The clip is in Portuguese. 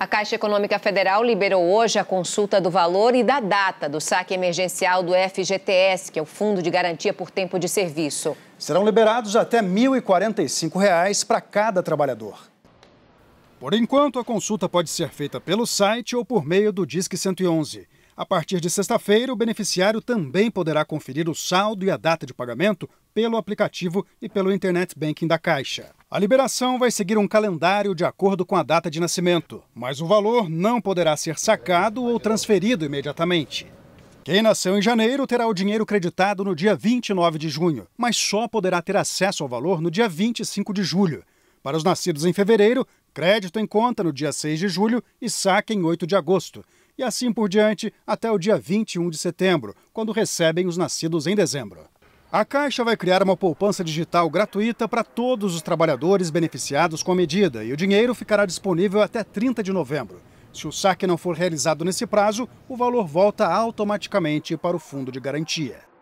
A Caixa Econômica Federal liberou hoje a consulta do valor e da data do saque emergencial do FGTS, que é o Fundo de Garantia por Tempo de Serviço. Serão liberados até R$ 1.045 para cada trabalhador. Por enquanto, a consulta pode ser feita pelo site ou por meio do Disque 111. A partir de sexta-feira, o beneficiário também poderá conferir o saldo e a data de pagamento pelo aplicativo e pelo internet banking da Caixa. A liberação vai seguir um calendário de acordo com a data de nascimento, mas o valor não poderá ser sacado ou transferido imediatamente. Quem nasceu em janeiro terá o dinheiro creditado no dia 29 de junho, mas só poderá ter acesso ao valor no dia 25 de julho. Para os nascidos em fevereiro, crédito em conta no dia 6 de julho e saque em 8 de agosto. E assim por diante até o dia 21 de setembro, quando recebem os nascidos em dezembro. A Caixa vai criar uma poupança digital gratuita para todos os trabalhadores beneficiados com a medida e o dinheiro ficará disponível até 30 de novembro. Se o saque não for realizado nesse prazo, o valor volta automaticamente para o fundo de garantia.